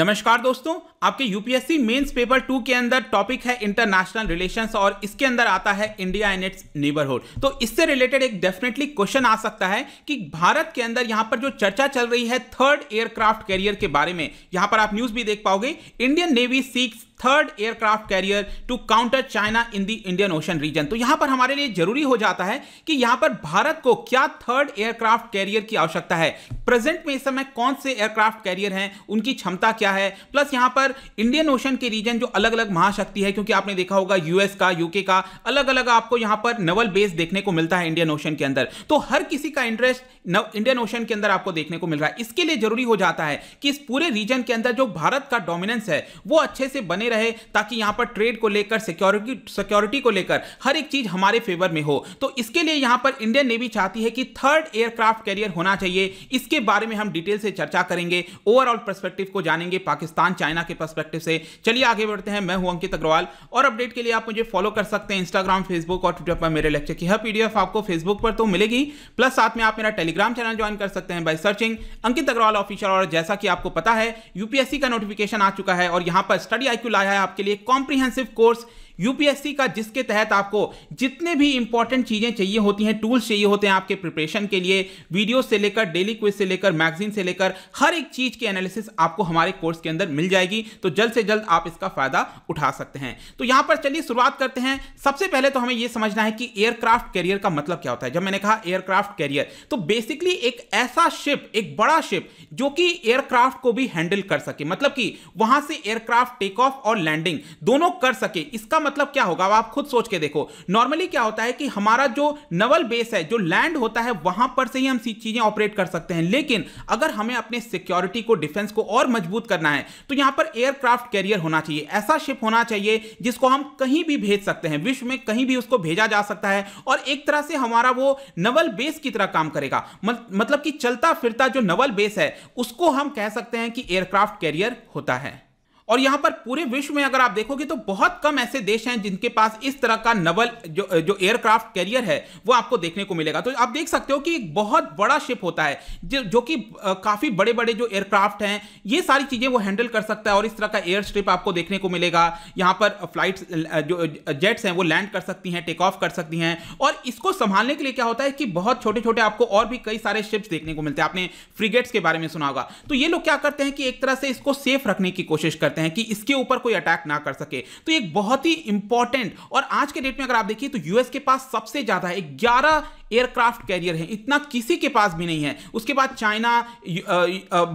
नमस्कार दोस्तों आपके यूपीएससी मेंस पेपर टू के अंदर टॉपिक है इंटरनेशनल रिलेशंस और इसके अंदर आता है इंडिया एंड इट्स नेबरहुड तो इससे रिलेटेड एक डेफिनेटली क्वेश्चन आ सकता है कि भारत के अंदर यहां पर जो चर्चा चल रही है थर्ड एयरक्राफ्ट कैरियर के बारे में यहां पर आप न्यूज भी देख पाओगे Indian navy seeks third aircraft carrier to counter China in the Indian Ocean region तो यहां पर हमारे लिए जरूरी हो जाता है कि यहां पर भारत को क्या थर्ड एयरक्राफ्ट कैरियर की आवश्यकता है प्रेजेंट में इस समय कौन से एयरक्राफ्ट कैरियर हैं उनकी क्षमता क्या है प्लस यहां पर इंडियन ओशन के रीजन जो अलग अलग महाशक्ति है क्योंकि आपने देखा होगा यूएस का यूके का अलग अलग आपको यहां पर नवल बेस देखने को मिलता है इंडियन ओशन के अंदर तो हर किसी का इंटरेस्ट इंडियन ओशन के अंदर आपको देखने को मिल रहा है इसके लिए जरूरी हो जाता है कि इस पूरे रीजन के अंदर जो भारत का डोमिनेंस है वो अच्छे से बने रहे ताकि यहां पर ट्रेड को लेकर सिक्योरिटी सिक्योरिटी को लेकर हर एक चीज हमारे फेवर में हो तो इसके लिए यहां पर इंडियन नेवी चाहती है कि थर्ड एयरक्राफ्ट कैरियर होना चाहिए इसके बारे में हम डिटेल से चर्चा करेंगे ओवरऑल परस्पेक्टिव को जानेंगे पाकिस्तान चाइना के परस्पेक्टिव से चलिए आगे बढ़ते हैं मैं हूं अंकित अग्रवाल और अपडेट के लिए आप मुझे फॉलो कर सकते हैं इंस्टाग्राम फेसबुक और ट्विटर पर मेरे लेक्चर की हर पीडीएफ आपको फेसबुक पर तो मिलेगी प्लस साथ में आप मेरा टेलीग्राम चैनल ज्वाइन कर सकते हैं by searching Ankit Agrawal official और जैसा कि आपको पता है यूपीएससी का नोटिफिकेशन आ चुका है और यहां पर स्टडी आईक्यू आया है आपके लिए कॉम्प्रीहेंसिव कोर्स यूपीएससी का जिसके तहत आपको जितने भी इंपॉर्टेंट चीज़ें चाहिए होती हैं टूल्स चाहिए होते हैं आपके प्रिपरेशन के लिए वीडियो से लेकर डेली क्विज से लेकर मैगजीन से लेकर हर एक चीज़ के एनालिसिस आपको हमारे कोर्स के अंदर मिल जाएगी तो जल्द से जल्द आप इसका फ़ायदा उठा सकते हैं तो यहां पर चलिए शुरुआत करते हैं सबसे पहले तो हमें यह समझना है कि एयरक्राफ्ट कैरियर का मतलब क्या होता है जब मैंने कहा एयरक्राफ्ट कैरियर तो बेसिकली एक ऐसा शिप एक बड़ा शिप जो कि एयरक्राफ्ट को भी हैंडल कर सके मतलब कि वहां से एयरक्राफ्ट टेक ऑफ और लैंडिंग दोनों कर सके इसका मतलब मतलब क्या होगा आप खुद सोच के देखो नॉर्मली क्या होता है कि हमारा जो नवल बेस है जो लैंड होता है वहां पर से ही हम चीजें ऑपरेट कर सकते हैं लेकिन अगर हमें अपने सिक्योरिटी को डिफेंस को और मजबूत करना है तो यहां पर एयरक्राफ्ट कैरियर होना चाहिए ऐसा शिप होना चाहिए जिसको हम कहीं भी भेज सकते हैं विश्व में कहीं भी उसको भेजा जा सकता है और एक तरह से हमारा वो नवल बेस की तरह काम करेगा मतलब कि चलता फिरता जो नवल बेस है उसको हम कह सकते हैं कि एयरक्राफ्ट कैरियर होता है और यहाँ पर पूरे विश्व में अगर आप देखोगे तो बहुत कम ऐसे देश हैं जिनके पास इस तरह का नवल जो जो एयरक्राफ्ट कैरियर है वो आपको देखने को मिलेगा तो आप देख सकते हो कि एक बहुत बड़ा शिप होता है जो जो कि काफ़ी बड़े बड़े जो एयरक्राफ्ट हैं ये सारी चीज़ें वो हैंडल कर सकता है और इस तरह का एयर स्ट्रिप आपको देखने को मिलेगा यहां पर फ्लाइट जो जेट्स हैं वो लैंड कर सकती हैं टेक ऑफ कर सकती हैं और इसको संभालने के लिए क्या होता है कि बहुत छोटे छोटे आपको और भी कई सारे शिप्स देखने को मिलते हैं आपने फ्रिगेट्स के बारे में सुना होगा तो ये लोग क्या करते हैं कि एक तरह से इसको सेफ रखने की कोशिश करते हैं रहते हैं कि इसके ऊपर कोई अटैक ना कर सके तो एक बहुत ही इंपॉर्टेंट और आज के डेट में अगर आप देखिए तो यूएस के पास सबसे ज्यादा ग्यारह एयरक्राफ्ट कैरियर है इतना किसी के पास भी नहीं है उसके बाद चाइना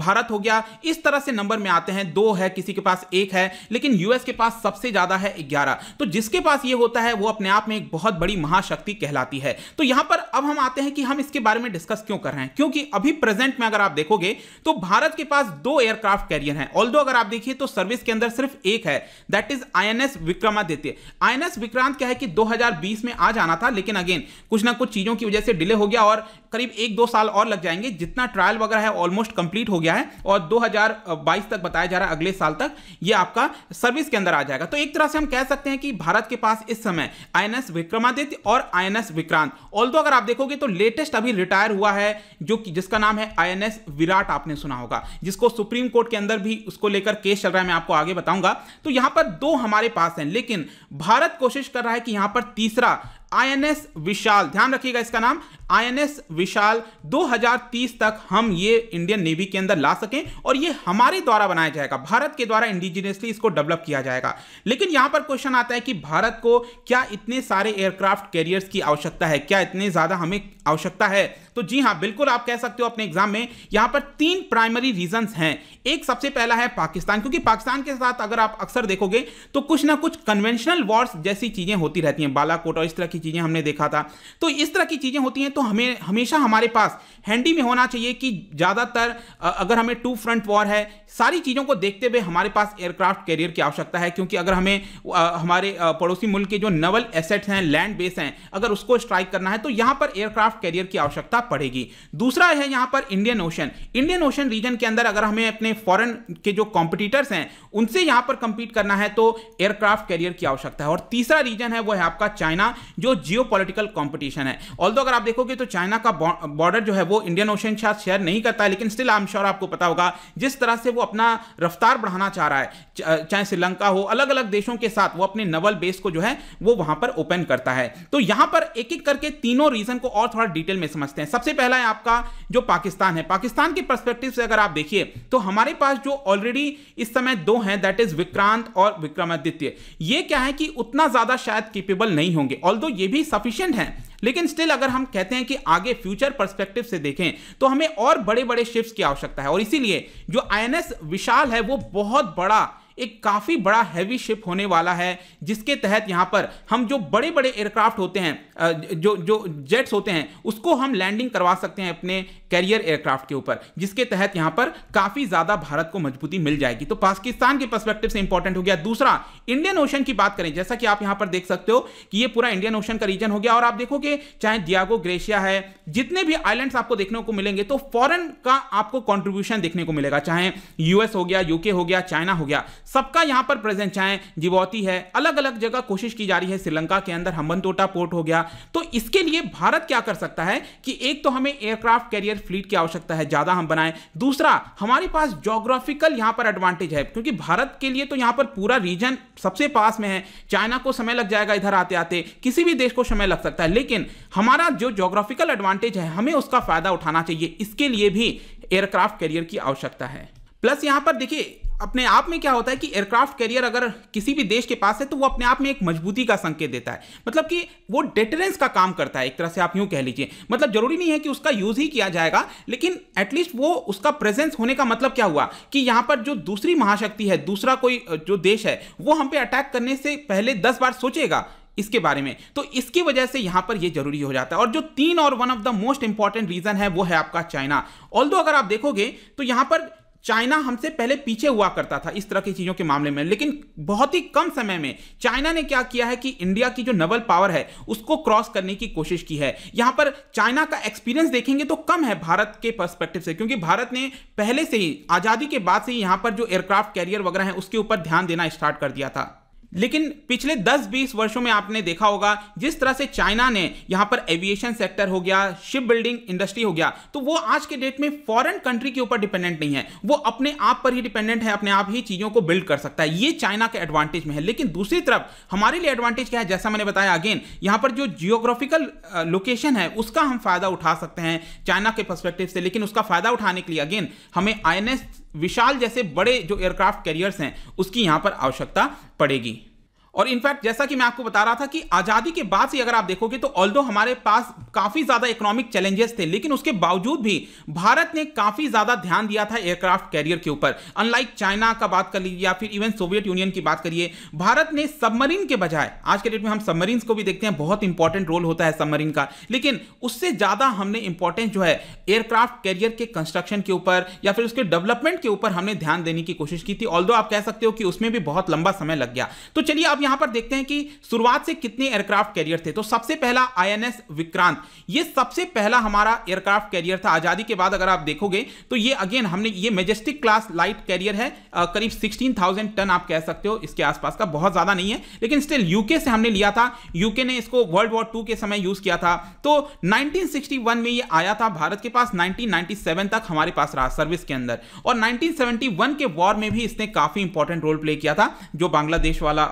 भारत हो गया इस तरह से नंबर में आते हैं दो है किसी के पास एक है लेकिन यूएस के पास सबसे ज़्यादा है ग्यारह तो जिसके पास ये होता है वो अपने आप में एक बहुत बड़ी महाशक्ति कहलाती है तो यहां पर अब हम आते हैं कि हम इसके बारे में डिस्कस क्यों कर रहे हैं क्योंकि अभी प्रेजेंट में अगर आप देखोगे तो भारत के पास दो एयरक्राफ्ट कैरियर हैं ऑल्दो अगर आप देखिए तो सर्विस के अंदर सिर्फ एक है that is INS Vikramaditya INS Vikrant क्या है कि 2020 में आ जाना था लेकिन अगेन कुछ ना कुछ चीजों की की वजह से डिले हो गया और करीब एक दो साल और लग जाएंगे जितना ट्रायल वगैरह है ऑलमोस्ट कंप्लीट हो गया है और 2022 तक बताया जा रहा है अगले साल तक ये आपका सर्विस के अंदर आ जाएगा तो एक तरह से हम कह सकते हैं कि भारत के पास इस समय आईएनएस विक्रमादित्य और आईएनएस विक्रांत ऑल्दो अगर आप देखोगे तो लेटेस्ट अभी रिटायर हुआ है जो कि जिसका नाम है आईएनएस विराट आपने सुना होगा जिसको सुप्रीम कोर्ट के अंदर भी उसको लेकर केस चल रहा है मैं आपको आगे बताऊंगा तो यहां पर दो हमारे पास हैं लेकिन भारत कोशिश कर रहा है कि यहां पर तीसरा आईएनएस विशाल ध्यान रखिएगा इसका नाम आईएनएस विशाल 2030 तक हम ये इंडियन नेवी के अंदर ला सकें और ये हमारे द्वारा बनाया जाएगा भारत के द्वारा इंडिजिनियसली इसको डेवलप किया जाएगा लेकिन यहां पर क्वेश्चन आता है कि भारत को क्या इतने सारे एयरक्राफ्ट कैरियर्स की आवश्यकता है क्या इतने ज़्यादा हमें आवश्यकता है तो जी हाँ बिल्कुल आप कह सकते हो अपने एग्जाम में यहां पर तीन प्राइमरी रीजन हैं एक सबसे पहला है पाकिस्तान क्योंकि पाकिस्तान के साथ अगर आप अक्सर देखोगे तो कुछ ना कुछ कन्वेंशनल वॉर्स जैसी चीजें होती रहती हैं बालाकोट और इस तरह की चीजें हमने देखा था तो इस तरह की चीजें होती हैं तो हमें हमेशा हमारे पास हैंडी में होना चाहिए कि ज़्यादातर अगर हमें टू फ्रंट वॉर है सारी चीज़ों को देखते हुए हमारे पास एयरक्राफ्ट कैरियर की आवश्यकता है क्योंकि अगर हमें हमारे पड़ोसी मुल्क के जो नवल एसेट्स हैं लैंड बेस हैं अगर उसको स्ट्राइक करना है तो यहाँ पर एयरक्राफ्ट कैरियर की आवश्यकता पड़ेगी दूसरा है यहाँ पर Indian Ocean Indian Ocean region के अंदर अगर हमें अपने फॉरन के जो कॉम्पिटिटर्स हैं उनसे यहाँ पर कंपीट करना है तो एयरक्राफ्ट कैरियर की आवश्यकता है और तीसरा रीजन है वो है आपका चाइना जो जियो पोलिटिकल कॉम्पिटिशन है ऑल अगर आप देखो देखोगे तो चाइना का बॉर्डर जो है वो इंडियन ओशन के साथ शेयर नहीं करता है लेकिन स्टिल आई एम श्योर आपको पता होगा जिस तरह से वो अपना रफ्तार बढ़ाना चाह रहा है चाहे श्रीलंका हो अलग अलग देशों के साथ वो अपने नवल बेस को जो है वो वहां पर ओपन करता है तो यहां पर एक एक करके तीनों रीजन को और थोड़ा डिटेल में समझते हैं सबसे पहला है आपका जो पाकिस्तान है पाकिस्तान के परस्पेक्टिव से अगर आप देखिए तो हमारे पास जो ऑलरेडी इस समय दो हैं दैट इज विक्रांत और विक्रमादित्य ये क्या है कि उतना ज्यादा शायद केपेबल नहीं होंगे ऑल ये भी सफिशियंट है लेकिन स्टिल अगर हम कहते हैं कि आगे फ्यूचर परस्पेक्टिव से देखें तो हमें और बड़े बड़े शिफ्ट की आवश्यकता है और इसीलिए जो आई विशाल है वो बहुत बड़ा एक काफ़ी बड़ा हैवी शिप होने वाला है जिसके तहत यहाँ पर हम जो बड़े बड़े एयरक्राफ्ट होते हैं जो जो जेट्स होते हैं उसको हम लैंडिंग करवा सकते हैं अपने कैरियर एयरक्राफ्ट के ऊपर जिसके तहत यहाँ पर काफ़ी ज़्यादा भारत को मजबूती मिल जाएगी तो पाकिस्तान के परस्पेक्टिव से इंपॉर्टेंट हो गया दूसरा इंडियन ओशन की बात करें जैसा कि आप यहाँ पर देख सकते हो कि ये पूरा इंडियन ओशन का रीजन हो गया और आप देखोगे चाहे दियागो ग्रेशिया है जितने भी आइलैंड्स आपको देखने को मिलेंगे तो फॉरन का आपको कॉन्ट्रीब्यूशन देखने को मिलेगा चाहे यूएस हो गया यूके हो गया चाइना हो गया सबका यहां पर प्रेजेंस चाहे जिबौती है अलग अलग जगह कोशिश की जा रही है श्रीलंका के अंदर हम्बनतोटा पोर्ट हो गया तो इसके लिए भारत क्या कर सकता है कि एक तो हमें एयरक्राफ्ट कैरियर फ्लीट की आवश्यकता है ज़्यादा हम बनाए दूसरा हमारे पास जोग्राफिकल यहाँ पर एडवांटेज है क्योंकि भारत के लिए तो यहां पर पूरा रीजन सबसे पास में है चाइना को समय लग जाएगा इधर आते आते किसी भी देश को समय लग सकता है लेकिन हमारा जो जोग्राफिकल एडवांटेज है हमें उसका फ़ायदा उठाना चाहिए इसके लिए भी एयरक्राफ्ट कैरियर की आवश्यकता है प्लस यहां पर देखिए अपने आप में क्या होता है कि एयरक्राफ्ट कैरियर अगर किसी भी देश के पास है तो वो अपने आप में एक मजबूती का संकेत देता है मतलब कि वो डेटरेंस का काम करता है एक तरह से आप यूं कह लीजिए मतलब जरूरी नहीं है कि उसका यूज ही किया जाएगा लेकिन एटलीस्ट वो उसका प्रेजेंस होने का मतलब क्या हुआ कि यहां पर जो दूसरी महाशक्ति है दूसरा कोई जो देश है वो हम पे अटैक करने से पहले दस बार सोचेगा इसके बारे में तो इसकी वजह से यहां पर यह जरूरी हो जाता है और जो तीन और one of the most important region है वो है आपका चाइना ऑल अगर आप देखोगे तो यहां पर चाइना हमसे पहले पीछे हुआ करता था इस तरह की चीज़ों के मामले में लेकिन बहुत ही कम समय में चाइना ने क्या किया है कि इंडिया की जो नवल पावर है उसको क्रॉस करने की कोशिश की है यहां पर चाइना का एक्सपीरियंस देखेंगे तो कम है भारत के पर्सपेक्टिव से क्योंकि भारत ने पहले से ही आज़ादी के बाद से ही यहां पर जो एयरक्राफ्ट कैरियर वगैरह है उसके ऊपर ध्यान देना स्टार्ट कर दिया था लेकिन पिछले 10-20 वर्षों में आपने देखा होगा जिस तरह से चाइना ने यहां पर एविएशन सेक्टर हो गया शिप बिल्डिंग इंडस्ट्री हो गया तो वो आज के डेट में फॉरेन कंट्री के ऊपर डिपेंडेंट नहीं है वो अपने आप पर ही डिपेंडेंट है अपने आप ही चीजों को बिल्ड कर सकता है ये चाइना के एडवांटेज में है लेकिन दूसरी तरफ हमारे लिए एडवांटेज क्या है जैसा मैंने बताया अगेन यहां पर जो जियोग्राफिकल लोकेशन है उसका हम फायदा उठा सकते हैं चाइना के परस्पेक्टिव से लेकिन उसका फायदा उठाने के लिए अगेन हमें आई विशाल जैसे बड़े जो एयरक्राफ्ट कैरियर्स हैं उसकी यहां पर आवश्यकता पड़ेगी और इनफैक्ट जैसा कि मैं आपको बता रहा था कि आज़ादी के बाद से अगर आप देखोगे तो ऑल्दो हमारे पास काफ़ी ज़्यादा इकोनॉमिक चैलेंजेस थे लेकिन उसके बावजूद भी भारत ने काफ़ी ज़्यादा ध्यान दिया था एयरक्राफ्ट कैरियर के ऊपर अनलाइक चाइना का बात कर लीजिए या फिर इवन सोवियत यूनियन की बात करिए भारत ने सबमरीन के बजाय आज के डेट में हम सबमरीन को भी देखते हैं बहुत इंपॉर्टेंट रोल होता है सबमरीन का लेकिन उससे ज़्यादा हमने इंपॉर्टेंस जो है एयरक्राफ्ट कैरियर के कंस्ट्रक्शन के ऊपर या फिर उसके डेवलपमेंट के ऊपर हमने ध्यान देने की कोशिश की थी ऑल्दो आप कह सकते हो कि उसमें भी बहुत लंबा समय लग गया तो चलिए आप यहां पर देखते हैं कि शुरुआत से कितने एयरक्राफ्ट कैरियर थे तो सबसे पहला आईएनएस विक्रांत ये सबसे पहला हमारा एयरक्राफ्ट कैरियर था आजादी के बाद अगर आप देखोगे तो ये अगेन हमने ये मेजेस्टिक क्लास लाइट कैरियर है करीब 16,000 टन आप कह सकते हो इसके आसपास का बहुत ज्यादा नहीं है लेकिन स्टिल यूके से हमने लिया था यूके ने इसको वर्ल्ड वॉर टू के समय यूज किया था तो नाइनटीन में ये आया था भारत के पास नाइनटीन तक हमारे पास रहा सर्विस के अंदर और नाइनटीन के वॉर में भी इसने काफी इंपॉर्टेंट रोल प्ले किया था जो बांग्लादेश वाला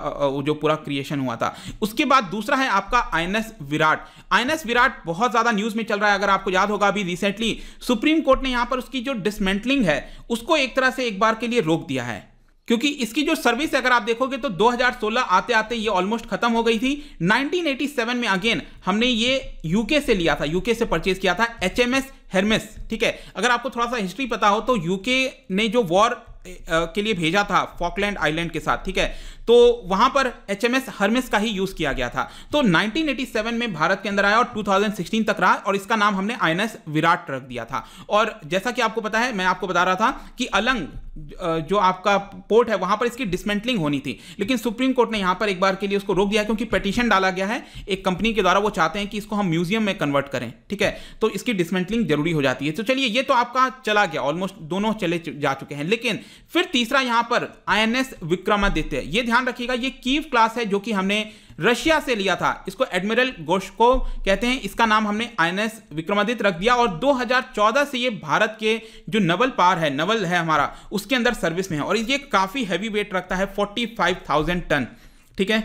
जो पूरा क्रिएशन हुआ था उसके बाद दूसरा है आपका आईएनएस विराट आईएनएस विराट बहुत ज़्यादा न्यूज़ में चल रहा है अगर आपको याद होगा अभी रिसेंटली सुप्रीम कोर्ट ने यहां पर उसकी जो डिसमेंटलिंग है उसको एक तरह से एक बार के लिए रोक दिया है क्योंकि इसकी जो सर्विस अगर आप देखोगे तो 2016 आते आते ये ऑलमोस्ट खत्म हो गई थी 1987 में अगेन हमने ये यूके से लिया था यूके से परचेज किया था एच एम एस हेरमेस ठीक है अगर आपको थोड़ा सा हिस्ट्री पता हो तो यूके ने जो वॉर के लिए भेजा था फॉकलैंड आइलैंड के साथ ठीक है तो वहां पर एच एम हर्मेस का ही यूज किया गया था तो 1987 में भारत के अंदर आया और 2016 तक रहा और इसका नाम हमने आई विराट रख दिया था और जैसा कि आपको पता है मैं आपको बता रहा था कि अलंग जो आपका पोर्ट है वहां पर इसकी डिसमेंटलिंग होनी थी लेकिन सुप्रीम कोर्ट ने यहां पर एक बार के लिए उसको रोक दिया क्योंकि पटिशन डाला गया है एक कंपनी के द्वारा वो चाहते हैं कि इसको हम म्यूजियम में कन्वर्ट करें ठीक है तो इसकी डिसमेंटलिंग जरूरी हो जाती है तो चलिए ये तो आपका चला गया ऑलमोस्ट दोनों चले जा चुके हैं लेकिन फिर तीसरा यहां पर आई विक्रमादित्य ये ध्यान रखिएगा ये कीव क्लास है जो कि हमने रशिया से लिया था इसको एडमिरल गोश्को कहते हैं इसका नाम हमने आईएनएस विक्रमादित्य रख दिया और 2014 से ये भारत के जो नवल पार है नवल है हमारा उसके अंदर सर्विस में है और ये काफ़ी हैवी वेट रखता है 45,000 टन ठीक है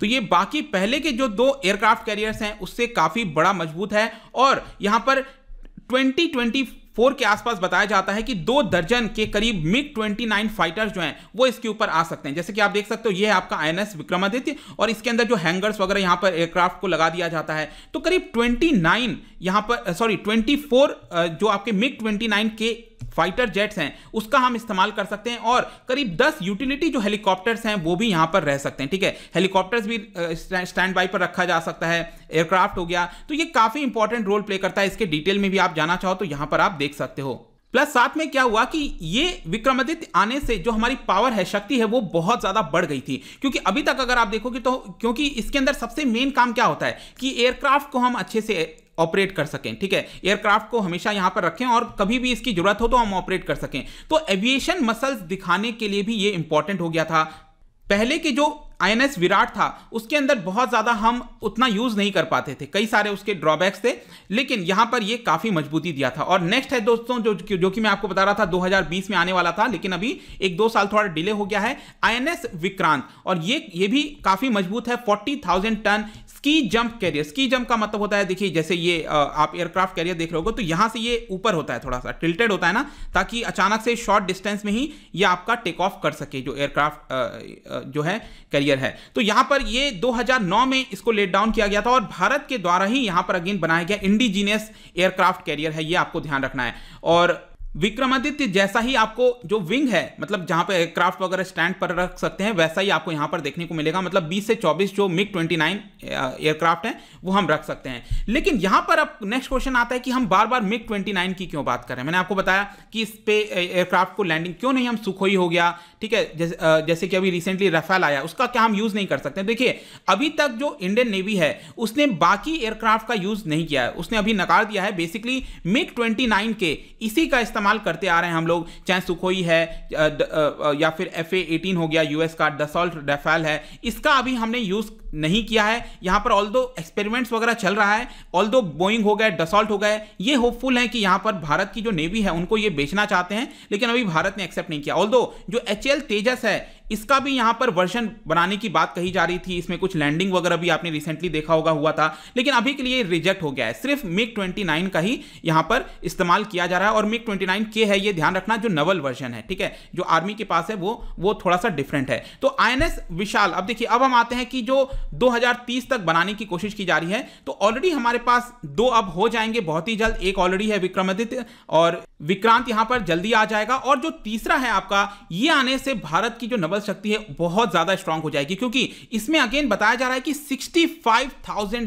तो ये बाकी पहले के जो दो एयरक्राफ्ट कैरियर्स हैं उससे काफ़ी बड़ा मजबूत है और यहाँ पर 2020 फोर के आसपास बताया जाता है कि दो दर्जन के करीब मिग ट्वेंटी नाइन फाइटर्स जो हैं वो इसके ऊपर आ सकते हैं जैसे कि आप देख सकते हो ये है आपका आई विक्रमादित्य और इसके अंदर जो हैंगर्स वगैरह यहाँ पर एयरक्राफ्ट को लगा दिया जाता है तो करीब ट्वेंटी नाइन पर सॉरी ट्वेंटी फोर जो आपके मिग ट्वेंटी नाइन के फाइटर जेट्स हैं उसका हम इस्तेमाल कर सकते हैं और करीब दस यूटिलिटी जो हेलीकॉप्टर्स हैं वो भी यहाँ पर रह सकते हैं ठीक है हेलीकॉप्टर्स भी स्टैंड बाई पर रखा जा सकता है एयरक्राफ्ट हो गया तो ये काफ़ी इंपॉर्टेंट रोल प्ले करता है इसके डिटेल में भी आप जाना चाहो तो यहाँ पर आप देख सकते हो प्लस साथ में क्या हुआ कि ये विक्रमादित्य आने से जो हमारी पावर है शक्ति है वो बहुत ज़्यादा बढ़ गई थी क्योंकि अभी तक अगर आप देखोगे तो क्योंकि इसके अंदर सबसे मेन काम क्या होता है कि एयरक्राफ्ट को हम अच्छे से ऑपरेट कर सकें ठीक है एयरक्राफ्ट को हमेशा यहां पर रखें और कभी भी इसकी जरूरत हो तो हम ऑपरेट कर सकें तो एविएशन मसल्स दिखाने के लिए भी ये इंपॉर्टेंट हो गया था पहले के जो आईएनएस विराट था उसके अंदर बहुत ज़्यादा हम उतना यूज़ नहीं कर पाते थे कई सारे उसके ड्रॉबैक्स थे लेकिन यहाँ पर ये काफ़ी मजबूती दिया था और नेक्स्ट है दोस्तों जो जो कि मैं आपको बता रहा था 2020 में आने वाला था लेकिन अभी एक दो साल थोड़ा डिले हो गया है आई विक्रांत और ये ये भी काफ़ी मजबूत है forty ton ski jump carrier ski jump का मतलब होता है देखिए जैसे ये आप एयरक्राफ्ट कैरियर देख रहे हो तो यहाँ से ये ऊपर होता है थोड़ा सा टिल्टेड होता है ना ताकि अचानक से शॉर्ट डिस्टेंस में ही ये आपका टेक ऑफ कर सके जो एयरक्राफ्ट जो है कैरियर क्लियर है तो यहां पर ये 2009 में इसको लेट डाउन किया गया था और भारत के द्वारा ही यहां पर अगेन बनाया गया इंडिजीनियस एयरक्राफ्ट कैरियर है ये आपको ध्यान रखना है और विक्रमादित्य जैसा ही आपको जो विंग है मतलब जहां पे एयरक्राफ्ट वगैरह स्टैंड पर रख सकते हैं वैसा ही आपको यहां पर देखने को मिलेगा मतलब 20 से 24 जो मिग 29 एयरक्राफ्ट हैं वो हम रख सकते हैं लेकिन यहां पर अब नेक्स्ट क्वेश्चन आता है कि हम बार बार मिग 29 की क्यों बात कर रहे हैं मैंने आपको बताया कि इस पे एयरक्राफ्ट को लैंडिंग क्यों नहीं हम सुखोई हो गया ठीक है जैसे, जैसे कि अभी रिसेंटली रफेल आया उसका क्या हम यूज़ नहीं कर सकते देखिए अभी तक जो इंडियन नेवी है उसने बाकी एयरक्राफ्ट का यूज़ नहीं किया है उसने अभी नकार दिया है बेसिकली मिग ट्वेंटी के इसी का इस्तेमाल इस्तेमाल करते आ रहे हैं हम लोग चाहे सुखोई है या फिर एफ ए एटीन हो गया यूएस का डसॉल्ट रेफेल है इसका अभी हमने यूज़ नहीं किया है यहाँ पर ऑल दो एक्सपेरिमेंट्स वगैरह चल रहा है ऑल दो बोइंग हो गए डसॉल्ट हो गए ये होपफुल है कि यहाँ पर भारत की जो नेवी है उनको ये बेचना चाहते हैं लेकिन अभी भारत ने एक्सेप्ट नहीं किया ऑल जो एच तेजस है इसका भी यहाँ पर वर्जन बनाने की बात कही जा रही थी इसमें कुछ लैंडिंग वगैरह भी आपने रिसेंटली देखा होगा हुआ था लेकिन अभी के लिए रिजेक्ट हो गया है सिर्फ मिग 29 का ही यहाँ पर इस्तेमाल किया जा रहा है और मिग 29 के है ये ध्यान रखना जो नवल वर्जन है ठीक है जो आर्मी के पास है वो वो थोड़ा सा डिफरेंट है तो आई विशाल अब देखिए अब हम आते हैं कि जो 2030 तक बनाने की कोशिश की जा रही है तो ऑलरेडी हमारे पास दो अब हो जाएंगे बहुत ही जल्द एक ऑलरेडी है विक्रमादित्य और विक्रांत यहां पर जल्दी आ जाएगा और जो तीसरा है आपका ये आने से भारत की जो नवल शक्ति है बहुत ज्यादा स्ट्रांग हो जाएगी क्योंकि इसमें अगेन बताया जा रहा है कि सिक्सटी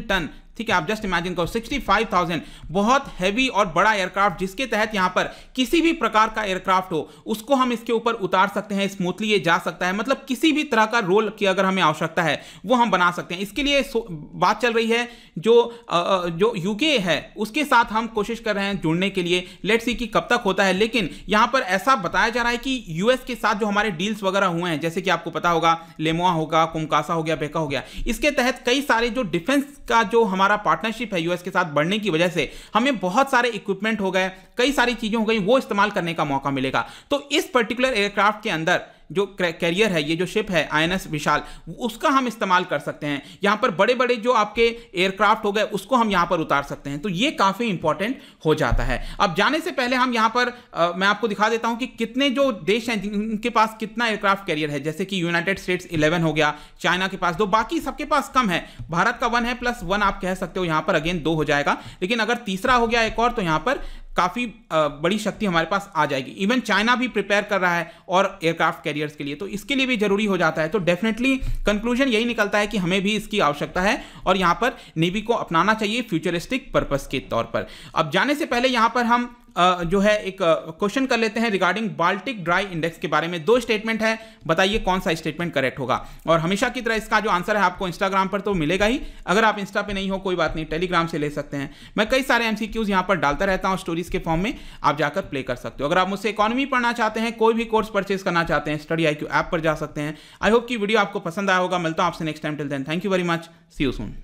टन ठीक है आप जस्ट इमेजिन करो 65,000 बहुत हैवी और बड़ा एयरक्राफ्ट जिसके तहत यहां पर किसी भी प्रकार का एयरक्राफ्ट हो उसको हम इसके ऊपर उतार सकते हैं स्मूथली ये जा सकता है मतलब किसी भी तरह का रोल की अगर हमें आवश्यकता है वो हम बना सकते हैं इसके लिए बात चल रही है जो जो यूके है उसके साथ हम कोशिश कर रहे हैं जुड़ने के लिए लेट सी कि कब तक होता है लेकिन यहां पर ऐसा बताया जा रहा है कि यूएस के साथ जो हमारे डील्स वगैरह हुए हैं जैसे कि आपको पता होगा लेमोआ होगा कुमकासा हो गया बेका हो गया इसके तहत कई सारे जो डिफेंस का जो हमारे हमारा पार्टनरशिप है यूएस के साथ बढ़ने की वजह से हमें बहुत सारे इक्विपमेंट हो गए कई सारी चीजें हो गई वो इस्तेमाल करने का मौका मिलेगा तो इस पर्टिकुलर एयरक्राफ्ट के अंदर जो कैरियर है ये जो शिप है आई विशाल उसका हम इस्तेमाल कर सकते हैं यहाँ पर बड़े बड़े जो आपके एयरक्राफ्ट हो गए उसको हम यहाँ पर उतार सकते हैं तो ये काफ़ी इंपॉर्टेंट हो जाता है अब जाने से पहले हम यहाँ पर आ, मैं आपको दिखा देता हूँ कि कितने जो देश हैं जिनके पास कितना एयरक्राफ्ट कैरियर है जैसे कि यूनाइटेड स्टेट्स इलेवन हो गया चाइना के पास दो बाकी सबके पास कम है भारत का वन है प्लस वन आप कह सकते हो यहाँ पर अगेन दो हो जाएगा लेकिन अगर तीसरा हो गया एक और तो यहाँ पर काफ़ी बड़ी शक्ति हमारे पास आ जाएगी इवन चाइना भी प्रिपेयर कर रहा है और एयरक्राफ्ट कैरियर्स के लिए तो इसके लिए भी जरूरी हो जाता है तो डेफिनेटली कंक्लूजन यही निकलता है कि हमें भी इसकी आवश्यकता है और यहाँ पर नेवी को अपनाना चाहिए फ्यूचरिस्टिक पर्पज के तौर पर अब जाने से पहले यहाँ पर हम जो है एक क्वेश्चन कर लेते हैं रिगार्डिंग बाल्टिक ड्राई इंडेक्स के बारे में दो स्टेटमेंट है बताइए कौन सा स्टेटमेंट करेक्ट होगा और हमेशा की तरह इसका जो आंसर है आपको इंस्टाग्राम पर तो मिलेगा ही अगर आप इंस्टा पे नहीं हो कोई बात नहीं टेलीग्राम से ले सकते हैं मैं कई सारे एम सी यहाँ पर डालता रहता हूँ स्टोरीज के फॉर्म में आप जाकर प्ले कर सकते हो अगर आप मुझसे इकोनॉमी पढ़ना चाहते हैं कोई भी कोर्स परचेज करना चाहते हैं स्टडी आई ऐप पर जा सकते हैं आई होप की वीडियो आपको पसंद आया होगा मिलता हूँ आपसे next time till then thank you very much see you soon